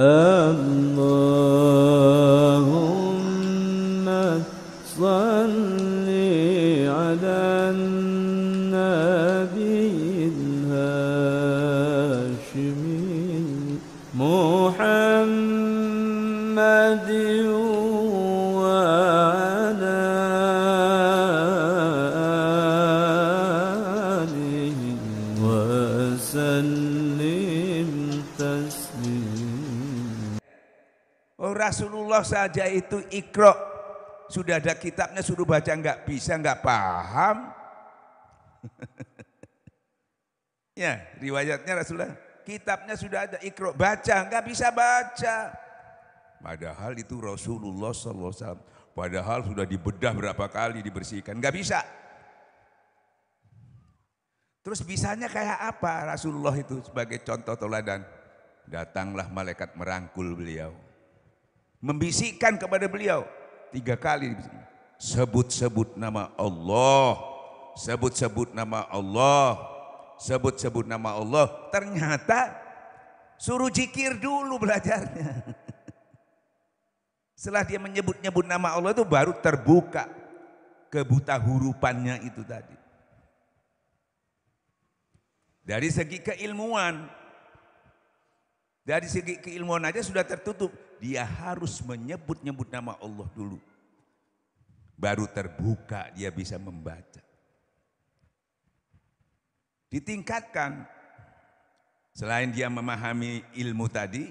اللهم صل على النبي الهاشمي محمد وعلى آله وسلم Rasulullah saja itu ikro, sudah ada kitabnya suruh baca nggak bisa nggak paham. ya riwayatnya Rasulullah kitabnya sudah ada ikro baca nggak bisa baca. Padahal itu Rasulullah SAW. Padahal sudah dibedah berapa kali dibersihkan nggak bisa. Terus bisanya kayak apa Rasulullah itu sebagai contoh teladan? Datanglah malaikat merangkul beliau. Membisikkan kepada beliau. Tiga kali. Sebut-sebut nama Allah. Sebut-sebut nama Allah. Sebut-sebut nama Allah. Ternyata suruh jikir dulu belajarnya. Setelah dia menyebut-nyebut nama Allah itu baru terbuka kebuta hurufannya itu tadi. Dari segi keilmuan, dari segi keilmuan aja sudah tertutup. Dia harus menyebut-nyebut nama Allah dulu. Baru terbuka dia bisa membaca. Ditingkatkan. Selain dia memahami ilmu tadi,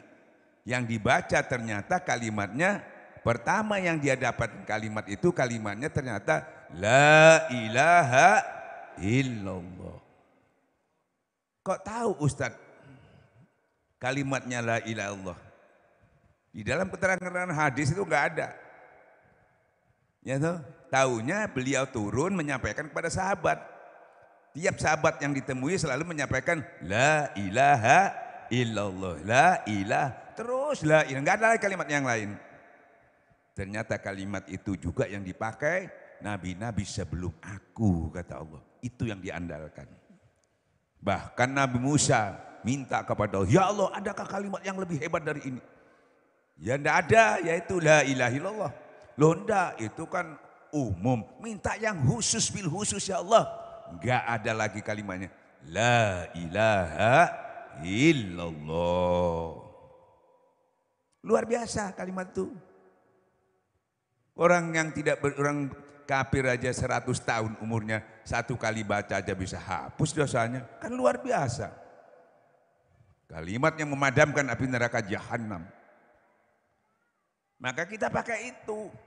yang dibaca ternyata kalimatnya pertama yang dia dapat kalimat itu kalimatnya ternyata la ilaha illallah. Kok tahu Ustadz kalimatnya la ilaha illallah. Di dalam keterangan hadis itu enggak ada. Ya tuh, taunya beliau turun menyampaikan kepada sahabat. Tiap sahabat yang ditemui selalu menyampaikan la ilaha illallah, la ilah terus la ilah, enggak ada lagi kalimat yang lain. Ternyata kalimat itu juga yang dipakai nabi-nabi sebelum aku kata Allah. Itu yang diandalkan. Bahkan Nabi Musa minta kepada Allah, Ya Allah adakah kalimat yang lebih hebat dari ini? Ya ndak ada, yaitu la ilaha illallah. Loh itu kan umum. Minta yang khusus bil khusus ya Allah. Enggak ada lagi kalimatnya. La ilaha illallah. Luar biasa kalimat itu. Orang yang tidak ber, orang kafir aja 100 tahun umurnya satu kali baca aja bisa hapus dosanya. Kan luar biasa. Kalimat yang memadamkan api neraka jahanam. Maka kita pakai itu.